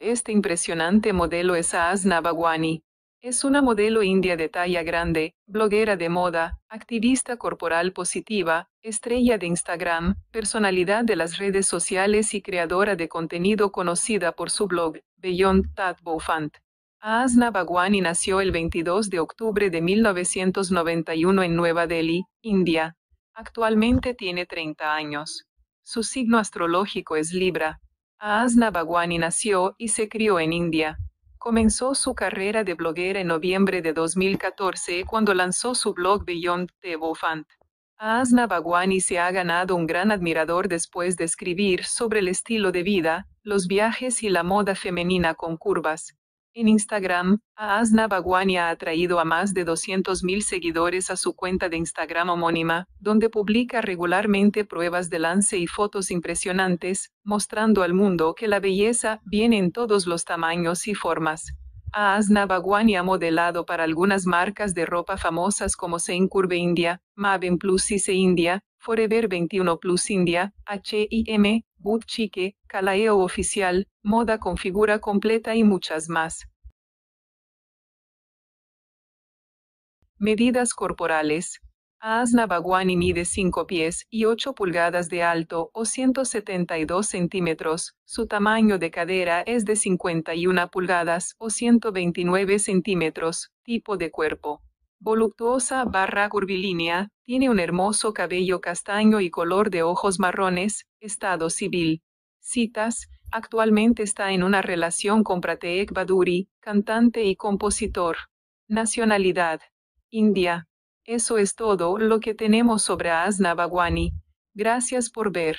Este impresionante modelo es Asna Bhagwani. Es una modelo india de talla grande, bloguera de moda, activista corporal positiva, estrella de Instagram, personalidad de las redes sociales y creadora de contenido conocida por su blog, Beyond Tat Bofant. Asna Bhagwani nació el 22 de octubre de 1991 en Nueva Delhi, India. Actualmente tiene 30 años. Su signo astrológico es Libra, Asna Bhagwani nació y se crió en India. Comenzó su carrera de bloguera en noviembre de 2014 cuando lanzó su blog Beyond the Asna Asna Bhagwani se ha ganado un gran admirador después de escribir sobre el estilo de vida, los viajes y la moda femenina con curvas. En Instagram, Aasna Bhagwani ha atraído a más de 200.000 seguidores a su cuenta de Instagram homónima, donde publica regularmente pruebas de lance y fotos impresionantes, mostrando al mundo que la belleza viene en todos los tamaños y formas. Aasna Bhagwani ha modelado para algunas marcas de ropa famosas como Curve India, Maven Plus Ise India, Forever 21 Plus India, H&M, chique, calaeo oficial, moda con figura completa y muchas más. Medidas corporales. Asna Baguani mide 5 pies y 8 pulgadas de alto o 172 centímetros. Su tamaño de cadera es de 51 pulgadas o 129 centímetros. Tipo de cuerpo voluptuosa barra curvilínea, tiene un hermoso cabello castaño y color de ojos marrones, estado civil. Citas, actualmente está en una relación con Prateek Baduri, cantante y compositor. Nacionalidad. India. Eso es todo lo que tenemos sobre Asna Bhagwani. Gracias por ver.